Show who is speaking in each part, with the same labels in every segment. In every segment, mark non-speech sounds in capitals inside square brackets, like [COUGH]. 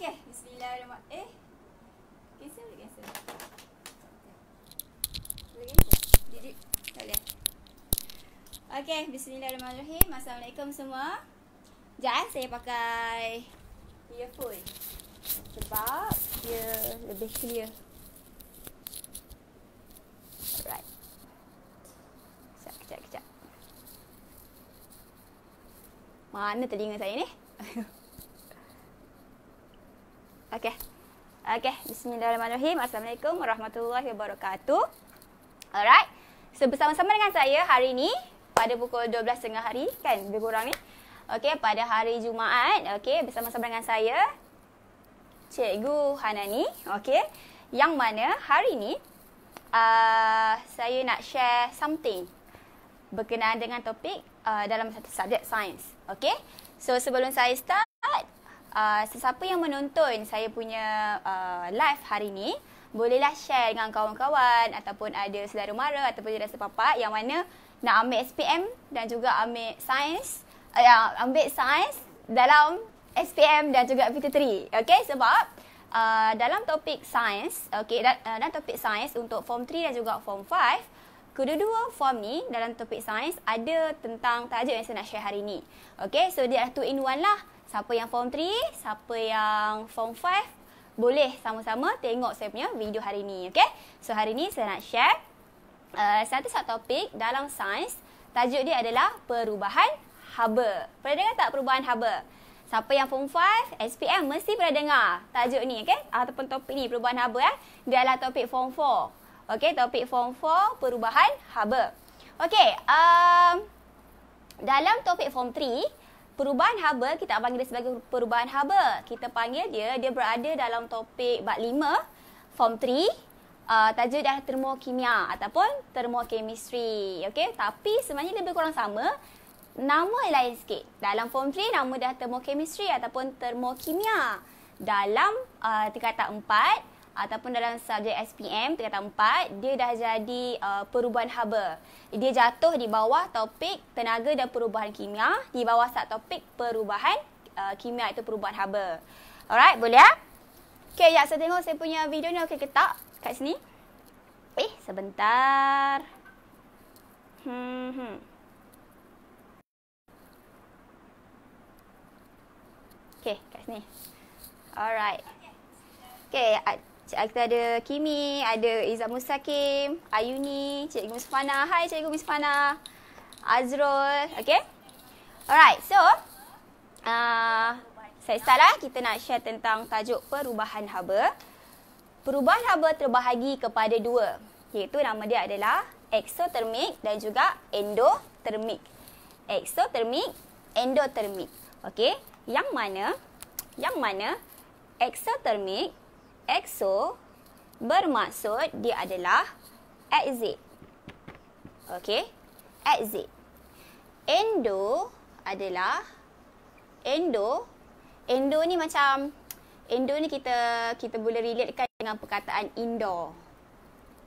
Speaker 1: Okey, bismillahirrahmanirrahim. Eh. Cancel boleh cancel. Boleh cancel. Didik. Tak boleh. Okey, bismillahirrahmanirrahim. Assalamualaikum semua. Sekejap saya pakai earphone. Sebab dia lebih clear. Mana telinga saya ni? [LAUGHS] Okey. Okey, bismillahirrahmanirrahim. Assalamualaikum warahmatullahi wabarakatuh. Alright. So bersama-sama dengan saya hari ini pada pukul 12.30 hari kan lebih kurang ni. Okey, pada hari Jumaat, okey, bersama-sama dengan saya Cikgu Hanani, okey. Yang mana hari ini uh, saya nak share something berkenaan dengan topik uh, dalam satu subjek sains. Okey. So sebelum saya start, Ah, sesiapa yang menonton saya punya uh, live hari ini. bolehlah share dengan kawan-kawan ataupun ada saudara mara ataupun ada sepapa yang mana nak ambil SPM dan juga ambil sains ya uh, ambil sains dalam SPM dan juga PT3. Okey sebab uh, dalam topik sains okey dan, uh, dan topik sains untuk form 3 dan juga form 5 kedua-dua form ni dalam topik sains ada tentang tajuk yang saya nak share hari ni. Okay, so dia adalah 2 in one lah. Siapa yang form 3, siapa yang form 5 boleh sama-sama tengok saya punya video hari ni, okay? So hari ni saya nak share uh, satu satu topik dalam sains. Tajuk dia adalah perubahan haba. Pernah dengar tak perubahan haba? Siapa yang form 5, SPM mesti pernah dengar tajuk ni, okey? Ataupun topik ni perubahan haba eh. Dia adalah topik form 4. Okey, topik form 4 perubahan haba. Okey, um, dalam topik form 3, perubahan haba kita tak panggil dia sebagai perubahan haba. Kita panggil dia dia berada dalam topik bab 5 form 3 uh, tajuk dia termokimia ataupun termokemistri. Okey, tapi sebenarnya lebih kurang sama nama lain sikit. Dalam form 3 nama dia termokemistri ataupun termokimia. Dalam uh, tingkatan ataupun dalam subjek SPM tingkat 4 dia dah jadi uh, perubahan haba. Dia jatuh di bawah topik tenaga dan perubahan kimia di bawah sub topik perubahan uh, kimia itu perubahan haba. Alright, boleh ah? Ya? Okey, ya saya tengok saya punya video ni okey ke tak kat sini? Eh, sebentar. Hmm hmm. Okey, kat sini. Alright. Okay, kita ada Kimi, ada Izzah Musakim, Ayuni, Cikgu Misfana. Hai Cikgu Misfana. Azrul, okay? Alright, so uh, saya start lah. Kita nak share tentang tajuk perubahan haba. Perubahan haba terbahagi kepada dua. Iaitu nama dia adalah eksotermik dan juga endotermik. Eksotermik, endotermik, Okay, yang mana, yang mana eksotermik? EXO bermaksud dia adalah exit. Okey? Exit. Endo adalah endo. Endo ni macam endo ni kita kita boleh relate kan dengan perkataan indoor.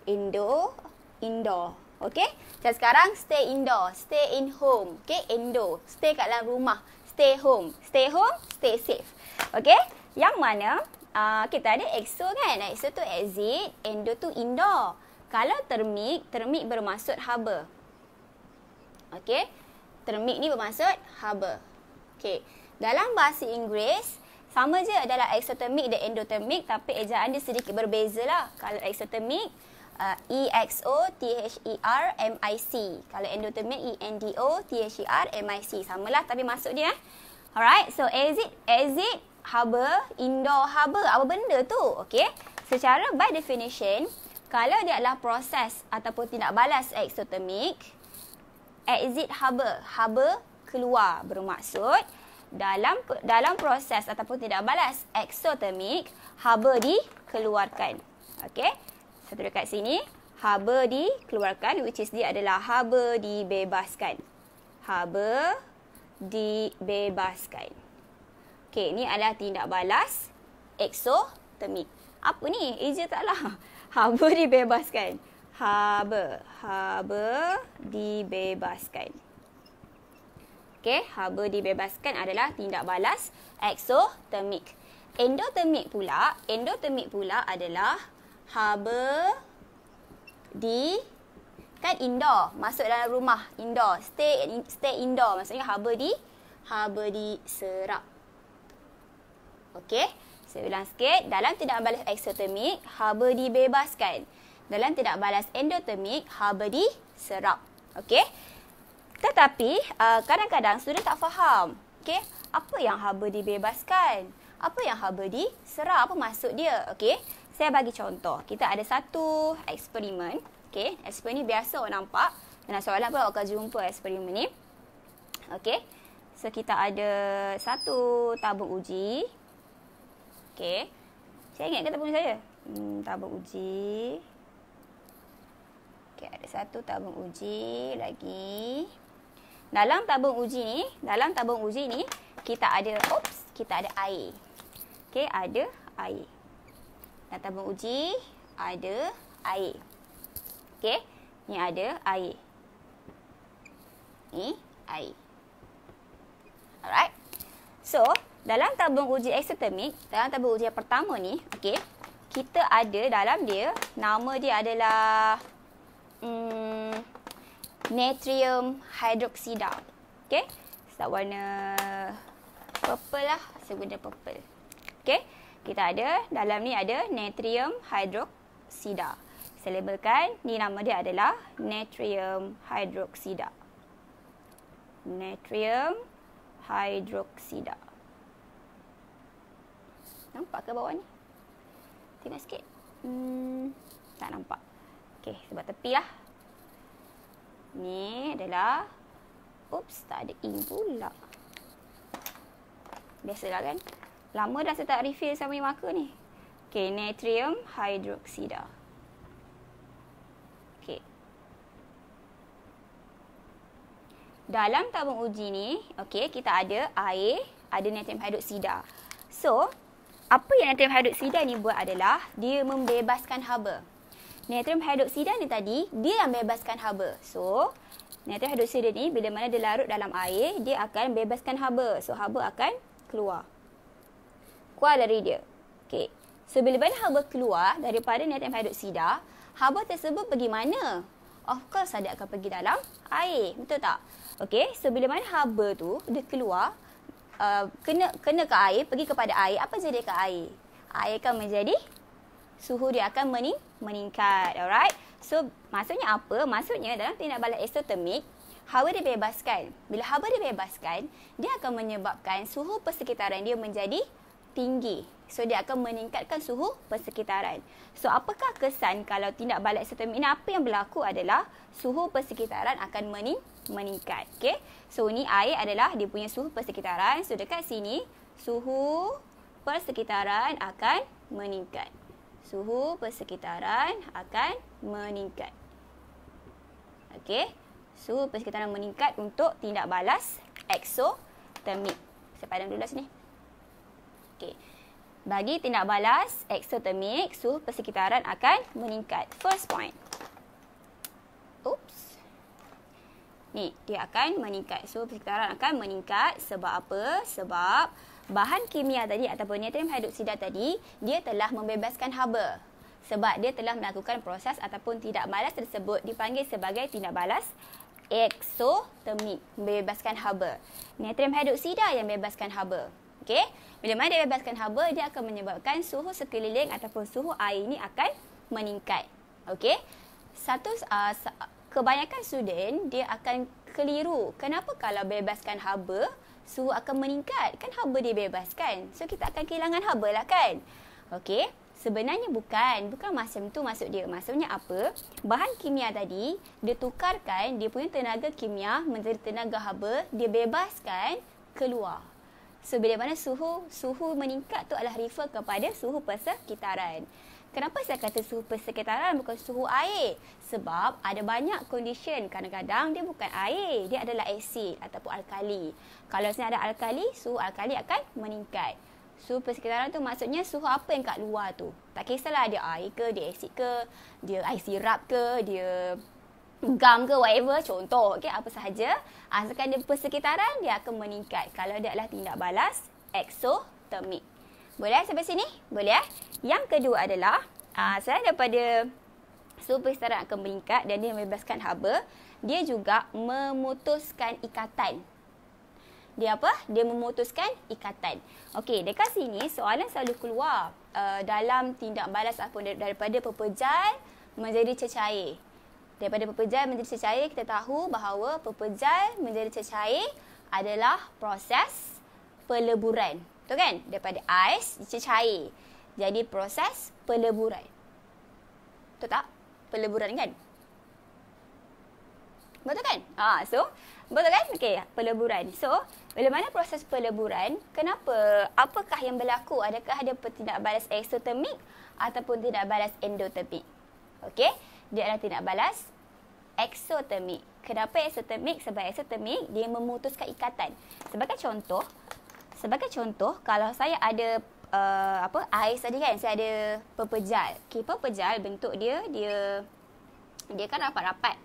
Speaker 1: Endo, indoor. Okey? Macam sekarang stay indoor, stay in home. Okey? Endo, stay kat dalam rumah. Stay home. Stay home, stay safe. Okey? Yang mana uh, ah, kita ada exo kan. Exo tu exit, endo tu indoor. Kalau termik, termik bermaksud haba. Okey. Termik ni bermaksud haba. Okey. Dalam bahasa Inggeris, sama je adalah exothermic dan endothermic tapi ejaan dia sedikit berbeza lah. Kalau exothermic, uh, ah, E-X-O-T-H-E-R-M-I-C. Kalau endothermic, E-N-D-O-T-H-E-R-M-I-C. Sama lah tapi maksud dia. Eh. Alright, so exit, exit harbour, indoor harbour, apa benda tu? Okey. Secara by definition, kalau dia adalah proses ataupun tindak balas eksotermik, exit harbour, harbour keluar bermaksud dalam dalam proses ataupun tindak balas eksotermik, harbour dikeluarkan. Okey. Satu dekat sini, harbour dikeluarkan which is dia adalah harbour dibebaskan. Harbour dibebaskan. Okey, ni adalah tindak balas exotermik. Apa ni? Eja tak lah. [LAUGHS] Haba dibebaskan. Haba. Haba dibebaskan. Okey, haba dibebaskan adalah tindak balas exotermik. Endotermik pula, endotermik pula adalah haba di kan indoor masuk dalam rumah indoor stay stay indoor maksudnya haba di haba di serap Okey, saya ulang sikit. Dalam tidak balas eksotermik, haba dibebaskan. Dalam tidak balas endotermik, haba diserap. Okey, tetapi uh, kadang-kadang student tak faham. Okey, apa yang haba dibebaskan? Apa yang haba diserap? Apa maksud dia? Okey, saya bagi contoh. Kita ada satu eksperimen. Okey, eksperimen ni biasa orang nampak. Dalam soalan pun akan jumpa eksperimen ni. Okey, so kita ada satu tabung uji. Okey. Saya ingat ke punya saya? Hmm, tabung uji. Okey, ada satu tabung uji lagi. Dalam tabung uji ni, dalam tabung uji ni, kita ada, oops, kita ada air. Okey, ada air. Dalam tabung uji, ada air. Okey, ni ada air. Ni air. Alright. So, dalam tabung uji eksotermik, dalam tabung uji yang pertama ni, okey, kita ada dalam dia nama dia adalah mm natrium hidroksida. Okey. Start warna purple lah, saya guna purple. Okey. Kita ada dalam ni ada natrium hidroksida. Saya labelkan ni nama dia adalah natrium hidroksida. Natrium hidroksida. Nampak ke bawah ni? Tengok sikit. Hmm, tak nampak. Okey, sebab tepi lah. Ni adalah... Oops, tak ada ink pula. Biasalah kan? Lama dah saya tak refill sama yang marker ni. Okey, natrium hidroksida. Okey. Dalam tabung uji ni, okey, kita ada air, ada natrium hidroksida. So, apa yang natrium hidroksida ni buat adalah dia membebaskan haba. Natrium hidroksida ni tadi dia yang bebaskan haba. So natrium hidroksida ni bila mana dia larut dalam air dia akan bebaskan haba. So haba akan keluar. Keluar dari dia. Okay. So bila mana haba keluar daripada natrium hidroksida, haba tersebut pergi mana? Of course dia akan pergi dalam air. Betul tak? Okay. So bila mana haba tu dia keluar, Uh, kena kena ke air, pergi kepada air, apa jadi ke air? Air akan menjadi suhu dia akan mening, meningkat. Alright. So maksudnya apa? Maksudnya dalam tindak balas isotermik, hawa dibebaskan. Bila hawa dibebaskan, dia akan menyebabkan suhu persekitaran dia menjadi tinggi. So dia akan meningkatkan suhu persekitaran. So apakah kesan kalau tindak balas isotermik ini? Apa yang berlaku adalah suhu persekitaran akan mening, meningkat. Okay. So, ni air adalah dia punya suhu persekitaran. So, dekat sini, suhu persekitaran akan meningkat. Suhu persekitaran akan meningkat. Okay. Suhu persekitaran meningkat untuk tindak balas eksotermik. Saya padam dulu lah sini. Okay. Bagi tindak balas eksotermik, suhu persekitaran akan meningkat. First point. ni dia akan meningkat. So persekitaran akan meningkat sebab apa? Sebab bahan kimia tadi ataupun natrium hidroksida tadi dia telah membebaskan haba. Sebab dia telah melakukan proses ataupun tindak balas tersebut dipanggil sebagai tindak balas eksotermik, membebaskan haba. Natrium hidroksida yang bebaskan haba. Okey. Bila mana dia bebaskan haba, dia akan menyebabkan suhu sekeliling ataupun suhu air ini akan meningkat. Okey. Satu uh, kebanyakan student dia akan keliru. Kenapa kalau bebaskan haba, suhu akan meningkat? Kan haba dia bebaskan. So kita akan kehilangan haba lah kan? Okey. Sebenarnya bukan. Bukan macam tu maksud dia. Maksudnya apa? Bahan kimia tadi, dia tukarkan, dia punya tenaga kimia menjadi tenaga haba, dia bebaskan keluar. So, bila mana suhu suhu meningkat tu adalah refer kepada suhu persekitaran. kitaran. Kenapa saya kata suhu persekitaran bukan suhu air? Sebab ada banyak condition. Kadang-kadang dia bukan air, dia adalah asid ataupun alkali. Kalau saya ada alkali, suhu alkali akan meningkat. Suhu persekitaran tu maksudnya suhu apa yang kat luar tu. Tak kisahlah dia air ke, dia asid ke, dia air sirap ke, dia gam ke whatever contoh okey apa sahaja asalkan dia persekitaran dia akan meningkat kalau dia adalah tindak balas eksotermik. Boleh eh? sampai sini? Boleh eh? Yang kedua adalah uh, ah, saya daripada superstar yang akan meningkat dan dia membebaskan haba. Dia juga memutuskan ikatan. Dia apa? Dia memutuskan ikatan. Okey, dekat sini soalan selalu keluar uh, dalam tindak balas ataupun daripada pepejal menjadi cecair. Daripada pepejal menjadi cecair, kita tahu bahawa pepejal menjadi cecair adalah proses peleburan. Betul kan? Daripada ais, dia Jadi proses peleburan. Betul tak? Peleburan kan? Betul kan? ha, so, betul kan? Okey, peleburan. So, bila mana proses peleburan, kenapa? Apakah yang berlaku? Adakah ada tindak balas eksotermik ataupun tindak balas endotermik? Okey, dia adalah tindak balas eksotermik. Kenapa eksotermik? Sebab eksotermik, dia memutuskan ikatan. Sebagai contoh, Sebagai contoh, kalau saya ada uh, apa ais tadi kan, saya ada pepejal. Okey, pepejal bentuk dia dia dia kan rapat-rapat.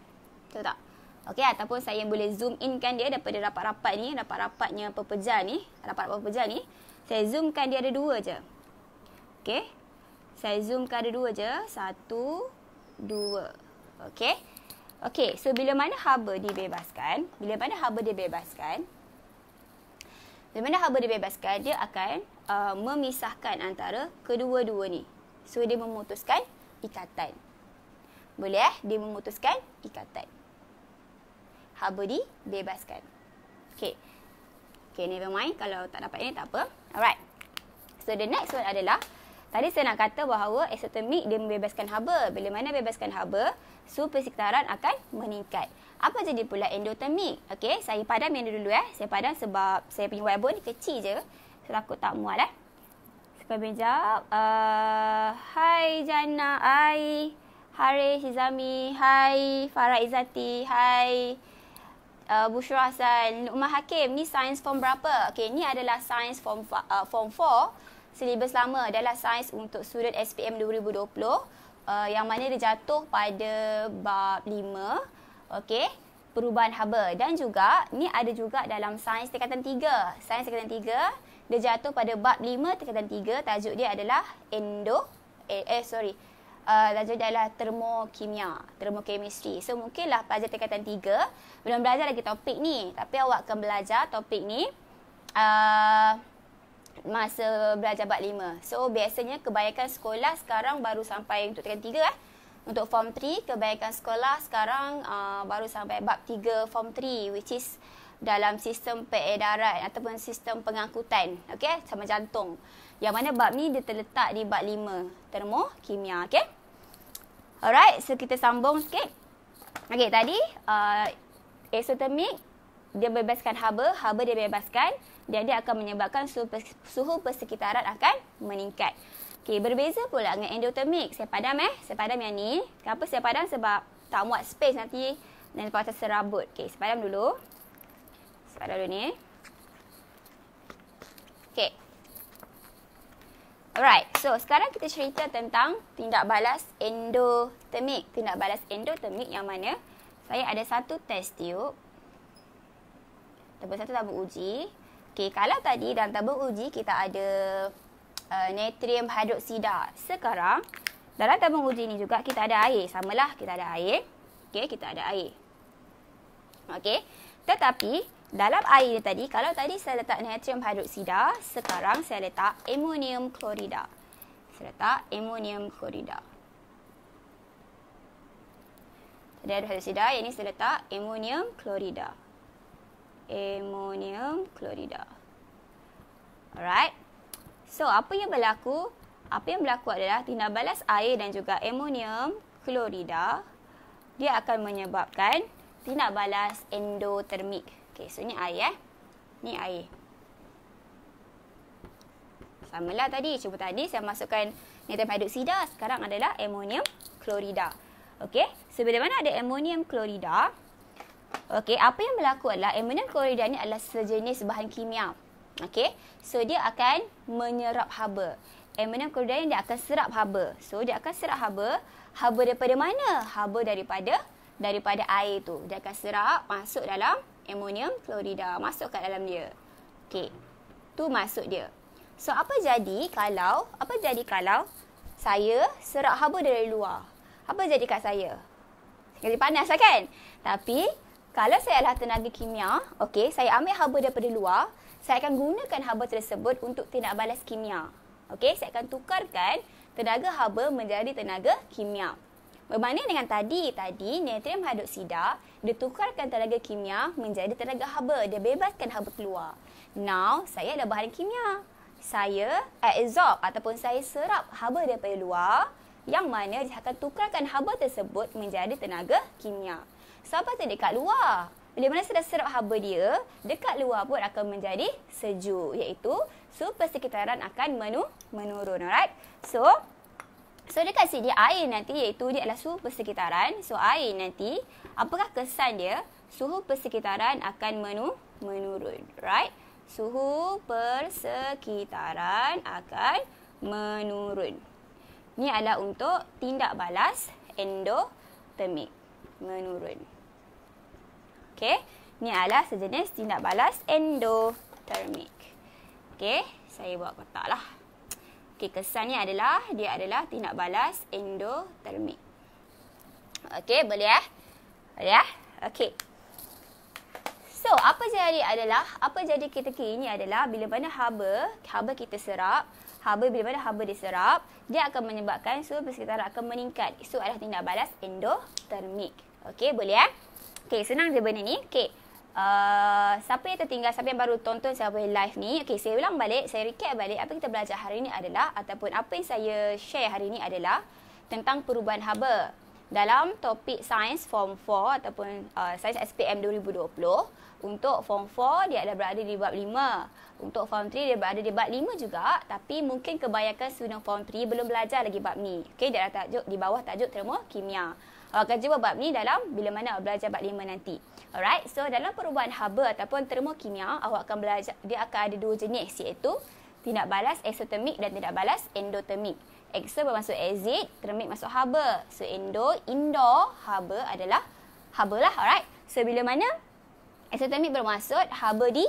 Speaker 1: Betul tak? Okey, ataupun saya boleh zoom in kan dia daripada rapat-rapat ni, rapat-rapatnya pepejal ni, rapat rapat pepejal ni, saya zoom kan dia ada dua je. Okey. Saya zoom kan ada dua je. Satu, dua. Okey. Okey, so bila mana haba dibebaskan, bila mana haba dibebaskan, dan bila haba dibebaskan, dia akan uh, memisahkan antara kedua-dua ni. So, dia memutuskan ikatan. Boleh eh? Dia memutuskan ikatan. Haba dibebaskan. Okay. Okay, never mind. Kalau tak dapat ini, tak apa. Alright. So, the next one adalah, tadi saya nak kata bahawa exotermik dia membebaskan haba. Bila mana bebaskan haba, so persekitaran akan meningkat apa jadi pula endotermik? Okey, saya padam yang dulu eh. Saya padam sebab saya punya wire ni kecil je. So, takut tak muat eh. Sekejap, sekejap. Uh, hai Jana, hai. Haris Izami, hai Farah Izati, hai uh, Bushra Hassan, Luqman Hakim, ni science form berapa? Okay, ni adalah science form uh, form 4, silibus lama adalah sains untuk student SPM 2020 uh, yang mana dia jatuh pada bab 5. Okey, perubahan haba dan juga ni ada juga dalam sains tingkatan tiga. Sains tingkatan tiga, dia jatuh pada bab lima tingkatan tiga. tajuk dia adalah endo eh, eh sorry. Uh, dia adalah termokimia, termokemistri. So mungkinlah pelajar tingkatan tiga belum belajar lagi topik ni. Tapi awak akan belajar topik ni uh, masa belajar bab lima. So biasanya kebanyakan sekolah sekarang baru sampai untuk tingkatan tiga. eh untuk form 3 kebaikan sekolah sekarang uh, baru sampai bab 3 form 3 which is dalam sistem peredaran ataupun sistem pengangkutan okey sama jantung yang mana bab ni dia terletak di bab 5 termo kimia okey alright so kita sambung sikit okey tadi uh, exothermic dia bebaskan haba haba dia bebaskan jadi akan menyebabkan suhu persekitaran akan meningkat Okey, berbeza pula dengan endotermik. Saya padam eh. Saya padam yang ni. Kenapa saya padam? Sebab tak muat space nanti dan sebab macam serabut. Okey, saya padam dulu. Saya padam dulu ni. Okey. Alright, so sekarang kita cerita tentang tindak balas endotermik. Tindak balas endotermik yang mana saya ada satu test tube. Tabung satu tabung uji. Okey, kalau tadi dalam tabung uji kita ada uh, natrium hidroksida. Sekarang dalam tabung uji ni juga kita ada air. Samalah kita ada air. Okey, kita ada air. Okey. Tetapi dalam air dia tadi, kalau tadi saya letak natrium hidroksida, sekarang saya letak ammonium klorida. Saya letak ammonium klorida. Tadi ada hidroksida, yang ini saya letak ammonium klorida. Ammonium klorida. Alright. So, apa yang berlaku? Apa yang berlaku adalah tindak balas air dan juga amonium klorida dia akan menyebabkan tindak balas endotermik. Okey, so ni air eh. Ni air. Sama lah tadi. Cuba tadi saya masukkan nitrogen hidroksida. Sekarang adalah amonium klorida. Okey, so bila mana ada amonium klorida, Okey, apa yang berlaku adalah amonium klorida ni adalah sejenis bahan kimia. Okey, So, dia akan menyerap haba. Aminum kerudain dia akan serap haba. So, dia akan serap haba. Haba daripada mana? Haba daripada daripada air tu. Dia akan serap masuk dalam ammonium klorida. Masuk kat dalam dia. Okey, Tu masuk dia. So, apa jadi kalau apa jadi kalau saya serap haba dari luar? Apa jadi kat saya? Jadi panas lah kan? Tapi, kalau saya adalah tenaga kimia, okey, saya ambil haba daripada luar, saya akan gunakan haba tersebut untuk tindak balas kimia. Okey, saya akan tukarkan tenaga haba menjadi tenaga kimia. Berbanding dengan tadi, tadi natrium hidroksida ditukarkan tenaga kimia menjadi tenaga haba. Dia bebaskan haba keluar. Now, saya ada bahan kimia. Saya absorb ataupun saya serap haba daripada luar yang mana dia akan tukarkan haba tersebut menjadi tenaga kimia. Siapa tadi kat luar? Bila mana sudah serap haba dia, dekat luar pun akan menjadi sejuk iaitu suhu persekitaran akan menu, menurun. Alright? So, so dekat sini air nanti iaitu dia adalah suhu persekitaran. So, air nanti apakah kesan dia? Suhu persekitaran akan menu, menurun. Right? Suhu persekitaran akan menurun. Ini adalah untuk tindak balas endotermik. Menurun. Okey. Ni adalah sejenis tindak balas endotermik. Okey, saya buat kotak lah. Okey, kesannya adalah dia adalah tindak balas endotermik. Okey, boleh eh? Boleh eh? Okey. So, apa jadi adalah, apa jadi kita kini ini adalah bila mana haba, haba kita serap, haba bila mana haba diserap, dia akan menyebabkan suhu persekitaran akan meningkat. So, adalah tindak balas endotermik. Okey, boleh eh? Okay, senang je benda ni. Okay. Uh, siapa yang tertinggal, siapa yang baru tonton saya punya live ni. Okay, saya ulang balik. Saya recap balik. Apa kita belajar hari ni adalah ataupun apa yang saya share hari ni adalah tentang perubahan haba dalam topik sains form 4 ataupun uh, sains SPM 2020 untuk form 4 dia ada berada di bab 5 untuk form 3 dia berada di bab 5 juga tapi mungkin kebanyakan student form 3 belum belajar lagi bab ni okey dia ada tajuk di bawah tajuk termo kimia Awak uh, akan kerja bab ni dalam bila mana awak belajar bab 5 nanti. Alright, so dalam perubahan haba ataupun termokimia, awak akan belajar, dia akan ada dua jenis iaitu tindak balas eksotermik dan tindak balas endotermik. Exo bermaksud exit, termik masuk haba. So, endo, indo, haba adalah haba lah. Alright, so bila mana eksotermik bermaksud haba di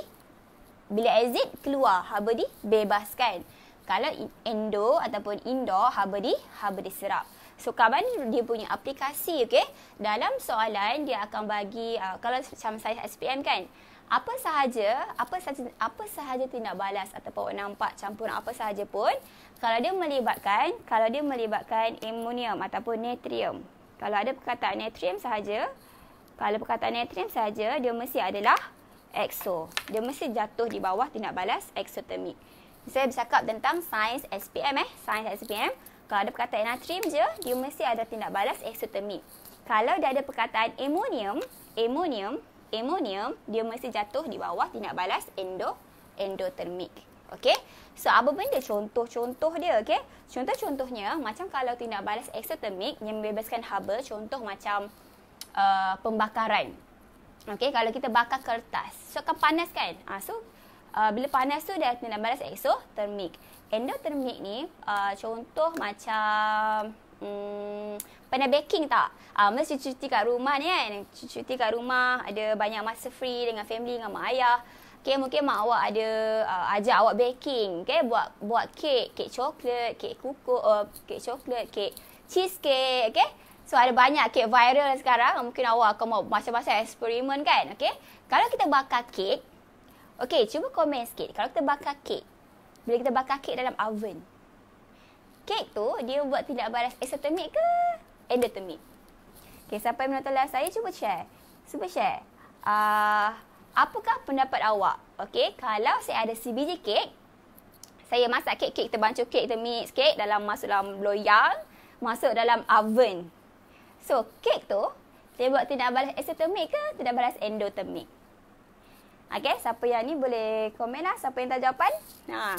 Speaker 1: bila exit keluar, haba bebaskan. Kalau endo ataupun indo haba di haba diserap. So Kaban dia punya aplikasi okey. Dalam soalan dia akan bagi uh, kalau macam saya SPM kan. Apa sahaja, apa sahaja apa sahaja tindak balas ataupun nampak campuran apa sahaja pun kalau dia melibatkan kalau dia melibatkan ammonium ataupun natrium. Kalau ada perkataan natrium sahaja, kalau perkataan natrium sahaja dia mesti adalah exo. Dia mesti jatuh di bawah tindak balas exothermic. Saya bercakap tentang sains SPM eh, sains SPM. Kalau ada perkataan natrium je, dia mesti ada tindak balas exothermic. Kalau dia ada perkataan ammonium, ammonium, ammonium, dia mesti jatuh di bawah tindak balas endo, endothermic. Okay? So, apa benda contoh-contoh dia? Okay? Contoh-contohnya, macam kalau tindak balas exothermic yang membebaskan haba, contoh macam uh, pembakaran. Okay, kalau kita bakar kertas, so akan panas kan? Ha, so, uh, bila panas tu dia tindak balas exothermic endotermik ni uh, contoh macam Hmm, pernah baking tak? Ah, uh, mesti cuti kat rumah ni kan. Cuti kat rumah, ada banyak masa free dengan family, dengan mak ayah. Okay, mungkin mak awak ada uh, ajak awak baking. Okay, buat buat kek. Kek coklat, kek kuku, uh, kek coklat, kek cheesecake. Okay, so ada banyak kek viral sekarang. Mungkin awak akan buat masa-masa eksperimen kan. Okay, kalau kita bakar kek. Okay, cuba komen sikit. Kalau kita bakar kek, bila kita bakar kek dalam oven. Kek tu dia buat tindak balas exothermic ke endothermic? Okay, siapa yang menonton live saya cuba share. Cuba share. Uh, apakah pendapat awak? Okay, kalau saya ada sebiji kek, saya masak kek, kek kita bancuh kek, kita mix kek dalam masuk dalam loyang, masuk dalam oven. So, kek tu, dia buat tindak balas exothermic ke tindak balas endothermic? Okay, siapa yang ni boleh komen lah. Siapa yang tak jawapan? Nah. Ha,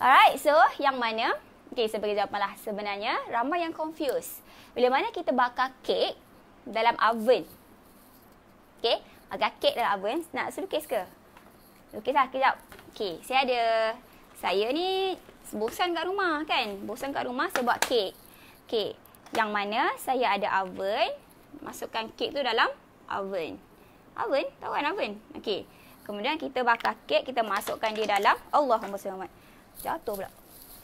Speaker 1: Alright, so yang mana? Okay, sebagai jawapan lah sebenarnya ramai yang confused. Bila mana kita bakar kek dalam oven? Okay, bakar kek dalam oven. Nak suruh lukis ke? Lukislah, kejap. Okay, saya ada. Saya ni bosan kat rumah kan? Bosan kat rumah, saya buat kek. Okay, yang mana saya ada oven. Masukkan kek tu dalam oven. Oven? Tahu kan oven? Okay. Kemudian kita bakar kek, kita masukkan dia dalam. Allahumma sallamat. Jatuh pula.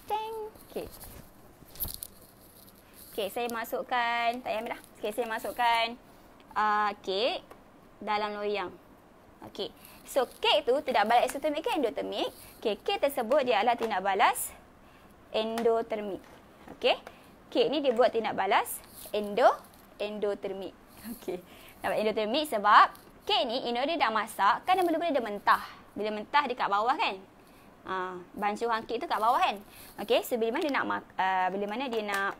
Speaker 1: Ting. Okey. Okey, saya masukkan. Tak payah ambil lah. Okey, saya masukkan uh, kek dalam loyang. Okey. So, kek tu tidak balas isotermik ke endotermik. Okey, kek tersebut dia adalah tidak balas endotermik. Okey. Kek ni dibuat tidak balas endo endotermik. Okey. Nampak endotermik sebab kek ni, you know, dah masak. Kan dia mula-mula dia mentah. Bila mentah dekat bawah kan. Ah, ha, uh, bansu hangkit tu kat bawah kan. Okey, so bila mana dia nak uh, bila mana dia nak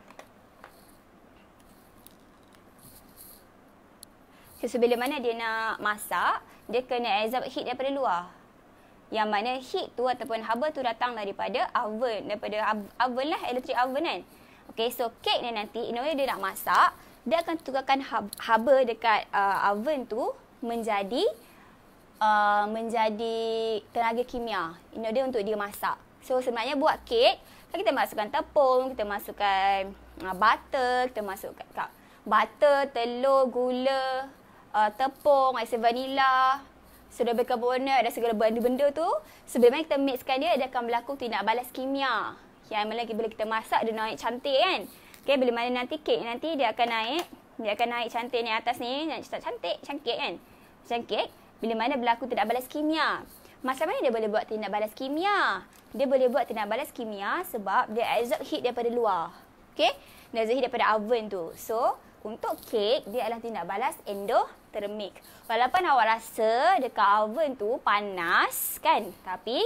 Speaker 1: So, sebelum mana dia nak masak, dia kena absorb heat daripada luar. Yang mana heat tu ataupun haba tu datang daripada oven. Daripada oven lah, electric oven kan. Okay, so cake ni nanti, in order dia nak masak, dia akan tukarkan haba dekat uh, oven tu menjadi uh, menjadi tenaga kimia. ini dia untuk dia masak. So sebenarnya buat kek, kan kita masukkan tepung, kita masukkan uh, butter, kita masukkan kak, butter, telur, gula, uh, tepung, rasa vanila, soda bicarbonate ada segala benda-benda tu. Sebelum kita mixkan dia, dia akan berlaku tindak balas kimia. Yang mana bila kita masak, dia naik cantik kan? Okay, bila mana nanti kek nanti dia akan naik. Dia akan naik cantik ni atas ni. Cantik, cantik, cantik kan? Cantik bila mana berlaku tindak balas kimia. Macam mana dia boleh buat tindak balas kimia? Dia boleh buat tindak balas kimia sebab dia absorb heat daripada luar. Okay? Dia absorb heat daripada oven tu. So, untuk kek, dia adalah tindak balas endotermik. Walaupun awak rasa dekat oven tu panas, kan? Tapi,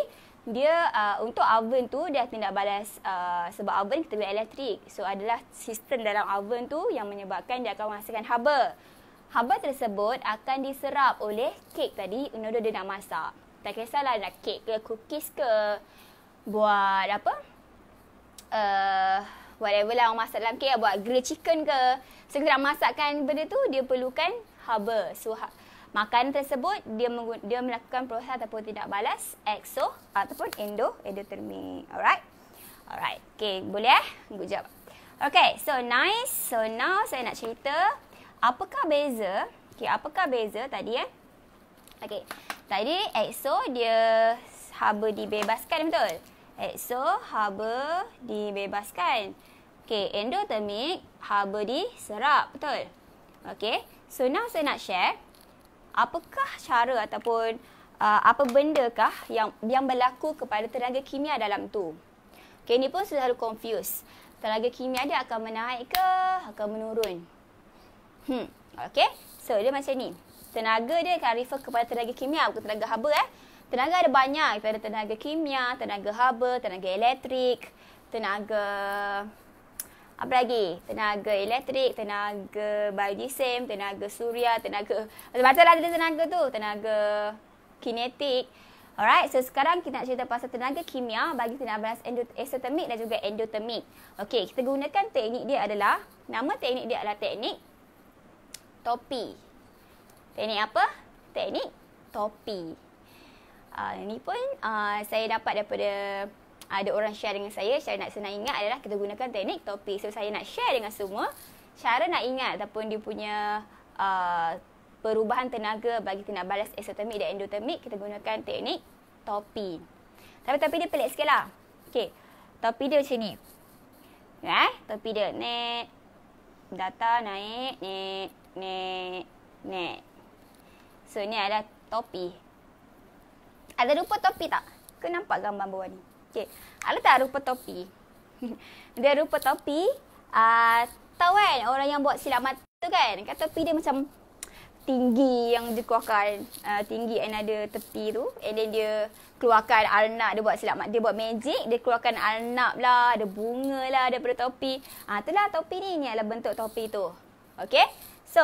Speaker 1: dia uh, untuk oven tu dia tindak balas uh, sebab oven kita guna elektrik. So adalah sistem dalam oven tu yang menyebabkan dia akan menghasilkan haba haba tersebut akan diserap oleh kek tadi Unodo dia nak masak. Tak kisahlah nak kek ke, cookies ke, buat apa? Uh, whatever lah orang masak dalam kek, buat grilled chicken ke. So, kita nak masakkan benda tu, dia perlukan haba. So, ha- makanan tersebut, dia, menggun- dia melakukan proses ataupun tidak balas, exo ataupun endo, endothermic. Alright? Alright. Okay, boleh eh? Good job. Okay, so nice. So, now saya nak cerita apakah beza? Okey, apakah beza tadi eh? Okey. Tadi EXO dia haba dibebaskan betul? EXO haba dibebaskan. Okey, endotermik haba diserap betul? Okey. So now saya nak share apakah cara ataupun uh, apa kah yang yang berlaku kepada tenaga kimia dalam tu. Okey, ni pun selalu confuse. Tenaga kimia dia akan menaik ke akan menurun? Hmm. Okay. So, dia macam ni. Tenaga dia akan refer kepada tenaga kimia. Bukan tenaga haba eh. Tenaga ada banyak. Kita ada tenaga kimia, tenaga haba, tenaga elektrik, tenaga... Apa lagi? Tenaga elektrik, tenaga bayu tenaga suria, tenaga... Macam-macam ada lah tenaga tu. Tenaga kinetik. Alright, so sekarang kita nak cerita pasal tenaga kimia bagi tenaga balas endotermik dan juga endotermik. Okay, kita gunakan teknik dia adalah, nama teknik dia adalah teknik topi. Teknik apa? Teknik topi. Uh, ini pun uh, saya dapat daripada ah, ada orang share dengan saya. Saya nak senang ingat adalah kita gunakan teknik topi. So saya nak share dengan semua cara nak ingat ataupun dia punya uh, perubahan tenaga bagi tindak balas exotermik dan endotermik kita gunakan teknik topi. Tapi topi dia pelik sikit lah. Okay. Topi dia macam ni. Eh, topi dia. Net. Data naik. Net nek nek so ni ada topi ada rupa topi tak ke nampak gambar bawah ni okey ada tak rupa topi [LAUGHS] dia rupa topi ah uh, tahu kan orang yang buat silap mata tu kan kata topi dia macam tinggi yang dia keluarkan uh, ah, tinggi and ada tepi tu and then dia keluarkan arnab dia buat silap dia buat magic dia keluarkan arnab lah ada bunga lah daripada topi ah uh, itulah topi ni ni adalah bentuk topi tu Okay? So,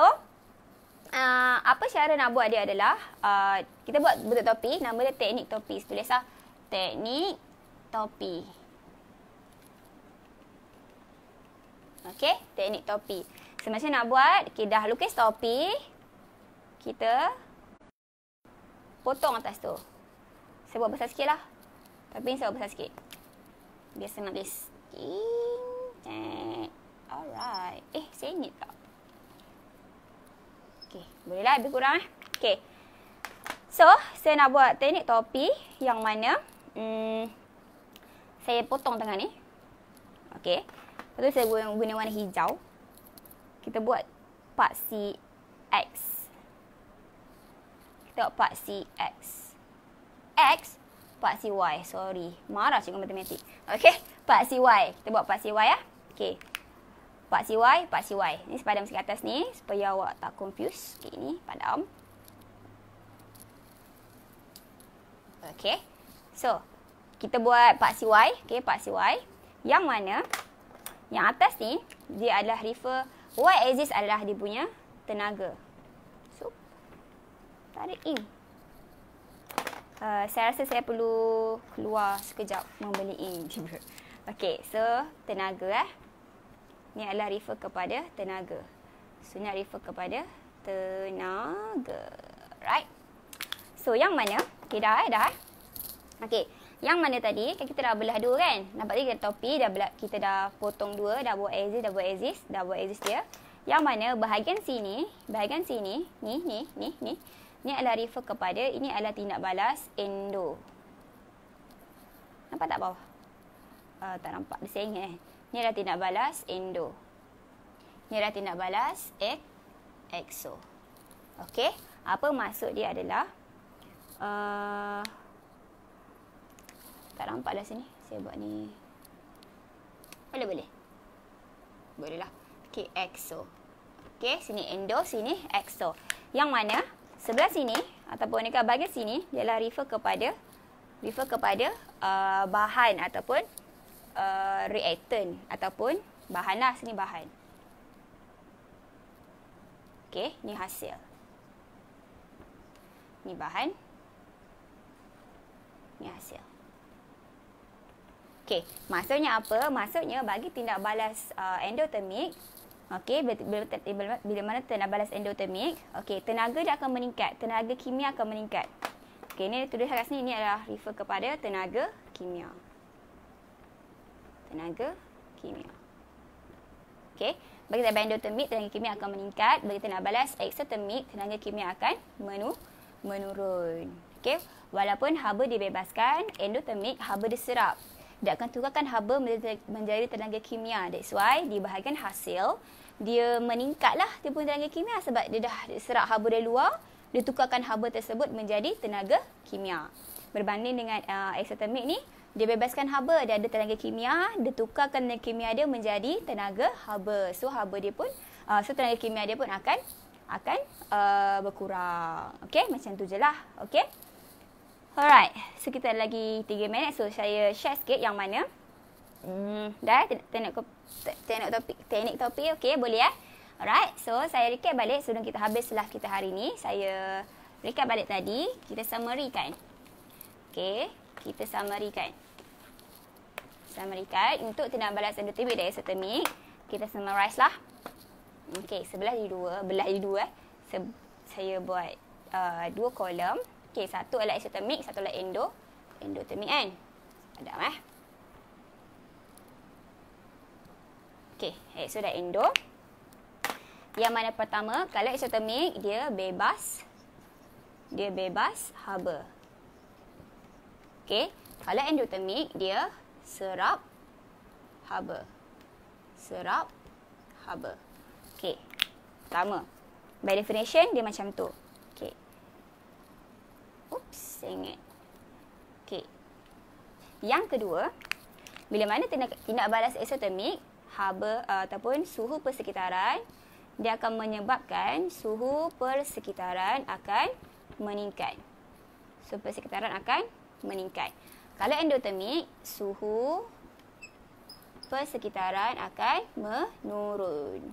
Speaker 1: uh, apa cara nak buat dia adalah uh, kita buat bentuk topi, nama dia teknik topi. Tulislah teknik topi. Okay, teknik topi. Semasa so, nak buat, kita dah lukis topi. Kita potong atas tu. Saya buat besar sikit lah. Tapi saya buat besar sikit. Biasa nak lukis. Alright. Eh, saya ingat tak? Okey, boleh lah lebih kurang eh. Okey. So, saya nak buat teknik topi yang mana hmm, saya potong tengah ni. okay Lepas tu saya guna, guna warna hijau. Kita buat part C X. Kita buat part C X. X part C Y. Sorry. Marah cikgu matematik. Okey. Part C Y. Kita buat part C Y lah. Ya? okay Pak CY, Pak CY. Ni sepadam sikit atas ni supaya awak tak confuse. Okey, ni padam. Okey. So, kita buat Pak CY. Okey, Pak CY. Yang mana? Yang atas ni, dia adalah refer. Y axis adalah dia punya tenaga. So, tarik in. Uh, saya rasa saya perlu keluar sekejap membeli ini. [LAUGHS] Okey, so tenaga eh. Ini adalah refer kepada tenaga. Sunat refer kepada tenaga. Right? So, yang mana? Okay, dah eh, dah eh? Okay, yang mana tadi? Kan kita dah belah dua kan? Nampak tadi topi, dah belah, kita dah potong dua, dah buat axis, dah buat axis, dah buat axis dia. Yang mana bahagian sini, bahagian sini, ni, ni, ni, ni, ni adalah refer kepada, ini adalah tindak balas endo. Nampak tak bawah? Uh, tak nampak, dia seng eh. Ni dah tindak balas endo. Ni dah tindak balas ek, exo. Okey. Apa maksud dia adalah uh, tak nampak dah sini. Saya buat ni. Boleh boleh. Boleh lah. Okey, exo. Okey, sini endo, sini exo. Yang mana? Sebelah sini ataupun dekat bahagian sini ialah refer kepada refer kepada uh, bahan ataupun uh, reactant ataupun bahan lah sini bahan. Okay, ni hasil. Ni bahan. Ni hasil. Okay, maksudnya apa? Maksudnya bagi tindak balas uh, endotermik, Okey, bila, bila, bila, mana tindak balas endotermik, okey, tenaga dia akan meningkat, tenaga kimia akan meningkat. Okey, ni tulis kat sini ni adalah refer kepada tenaga kimia tenaga kimia. Okey, bagi kita endotermik tenaga kimia akan meningkat, bagi kita nak balas eksotermik tenaga kimia akan menu menurun. Okey, walaupun haba dibebaskan, endotermik haba diserap. Dia akan tukarkan haba menjadi tenaga kimia. That's why di bahagian hasil, dia meningkatlah dia pun tenaga kimia sebab dia dah serap haba dari luar, dia tukarkan haba tersebut menjadi tenaga kimia. Berbanding dengan uh, eksotermik ni, dia bebaskan haba dia ada tenaga kimia dia tukarkan tenaga kimia dia menjadi tenaga haba so haba dia pun uh, so tenaga kimia dia pun akan akan uh, berkurang okey macam tu je lah okey alright so kita ada lagi 3 minit so saya share sikit yang mana hmm dah teknik teknik topik teknik topik okey boleh eh alright so saya recap balik sebelum kita habis setelah kita hari ni saya recap balik tadi kita summary kan okey kita samarikan. Samarikan untuk tindakan balas endotermik dan isotermik. Kita summarize lah. Okey, sebelah di dua. Belah di dua. Eh. Se- saya buat uh, dua kolom. Okey, satu adalah isotermik, satu adalah endo. Endotermik kan? Ada lah. Eh? Okey, eh, so dah endo. Yang mana pertama, kalau isotermik, dia bebas. Dia bebas haba. Okey, kalau endotermik dia serap haba. Serap haba. Okey. Pertama, by definition dia macam tu. Okey. Oops, sengit. Okey. Yang kedua, bila mana tindak, tindak balas exothermic, haba uh, ataupun suhu persekitaran, dia akan menyebabkan suhu persekitaran akan meningkat. Suhu persekitaran akan meningkat. Kalau endotermik, suhu persekitaran akan menurun.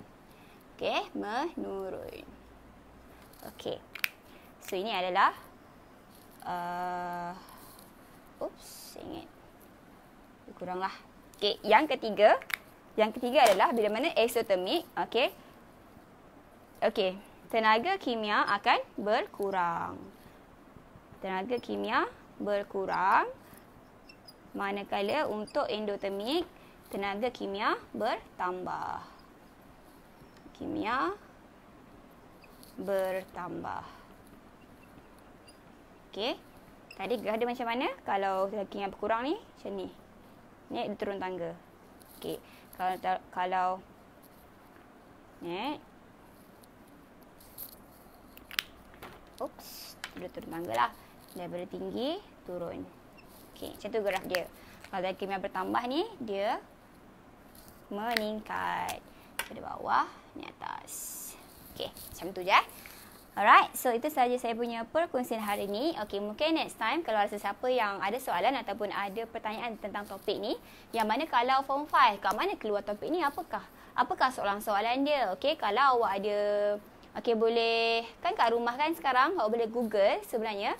Speaker 1: Okey, menurun. Okey. So ini adalah uh, oops, ingat. Kuranglah. Okey, yang ketiga, yang ketiga adalah bila mana eksotermik, okey. Okey, tenaga kimia akan berkurang. Tenaga kimia berkurang manakala untuk endotermik tenaga kimia bertambah kimia bertambah okey tadi gerak dia macam mana kalau kimia berkurang ni macam ni ni turun tangga okey kalau kalau ni oops dia turun tangga lah daripada tinggi turun. Okey, macam tu graf dia. Kalau kimia bertambah ni, dia meningkat dari bawah ni atas. Okey, macam tu je. Eh? Alright, so itu sahaja saya punya perkongsian hari ini. Okay, mungkin next time kalau ada sesiapa yang ada soalan ataupun ada pertanyaan tentang topik ni, yang mana kalau form 5, kat mana keluar topik ni, apakah? Apakah soalan-soalan dia? Okay, kalau awak ada, okay boleh, kan kat rumah kan sekarang, awak boleh google sebenarnya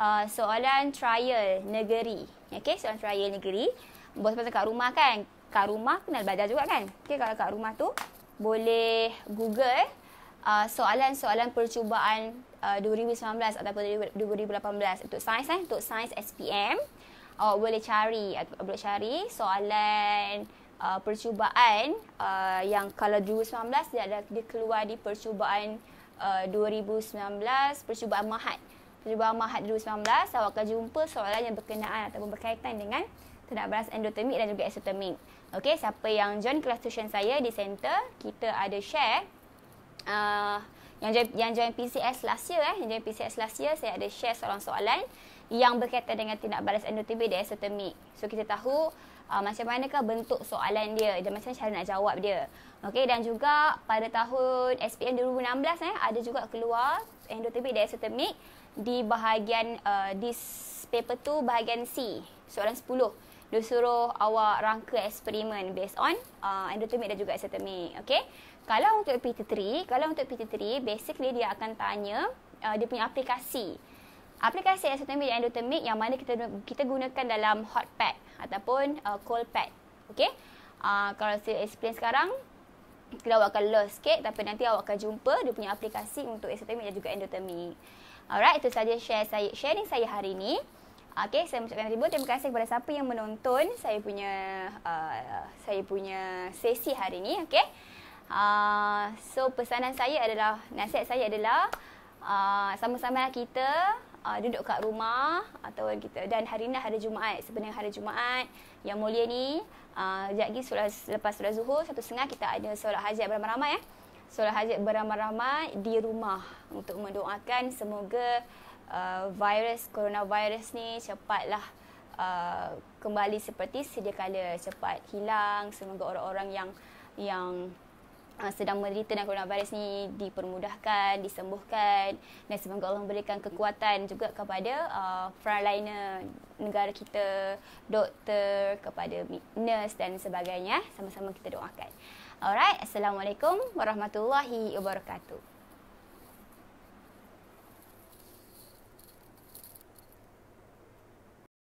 Speaker 1: uh, soalan trial negeri. Okey, soalan trial negeri. Bos pasal kat rumah kan? Kat rumah kenal belajar juga kan? Okey, kalau kat rumah tu boleh Google uh, soalan-soalan percubaan uh, 2019 ataupun 2018 untuk sains eh, untuk sains SPM. Awak boleh cari uh, boleh cari soalan uh, percubaan uh, yang kalau 2019 dia ada dia keluar di percubaan uh, 2019 percubaan Mahat. Jubah Mahat 2019, awak akan jumpa soalan yang berkenaan ataupun berkaitan dengan tenaga beras endotermik dan juga exotermik. Okey, siapa yang join kelas tuition saya di center, kita ada share. Uh, yang, join, yang join PCS last year, eh, yang join PCS last year, saya ada share seorang soalan yang berkaitan dengan tindak balas endotermik dan exotermik. So, kita tahu uh, macam manakah bentuk soalan dia dan macam cara nak jawab dia. Okey, dan juga pada tahun SPM 2016, eh, ada juga keluar endotermik dan exotermik di bahagian uh, this paper tu bahagian C soalan 10 dia suruh awak rangka eksperimen based on uh, endotermic dan juga exotermic. Okay. Kalau untuk PT3, kalau untuk PT3, basically dia akan tanya uh, dia punya aplikasi. Aplikasi exotermic dan endotermic yang mana kita kita gunakan dalam hot pack ataupun uh, cold pack, Okay. Uh, kalau saya explain sekarang, kita awak akan lost sikit tapi nanti awak akan jumpa dia punya aplikasi untuk exotermic dan juga endotermic. Alright, itu saja share saya sharing saya hari ini. Okay, saya mengucapkan ribu terima kasih kepada siapa yang menonton saya punya uh, saya punya sesi hari ini. Okay. Uh, so pesanan saya adalah nasihat saya adalah uh, sama-sama kita uh, duduk kat rumah atau kita dan hari ini hari Jumaat sebenarnya hari Jumaat yang mulia ni uh, jadi selepas solat zuhur satu setengah kita ada solat hajat ramai-ramai ya. Eh solat hajat beramai-ramai di rumah untuk mendoakan semoga uh, virus coronavirus ni cepatlah uh, kembali seperti sedia kala cepat hilang semoga orang-orang yang yang uh, sedang menderita dengan coronavirus ni dipermudahkan disembuhkan dan semoga Allah memberikan kekuatan juga kepada uh, frontliner negara kita doktor kepada nurse dan sebagainya sama-sama kita doakan Alright, Assalamualaikum Warahmatullahi Wabarakatuh.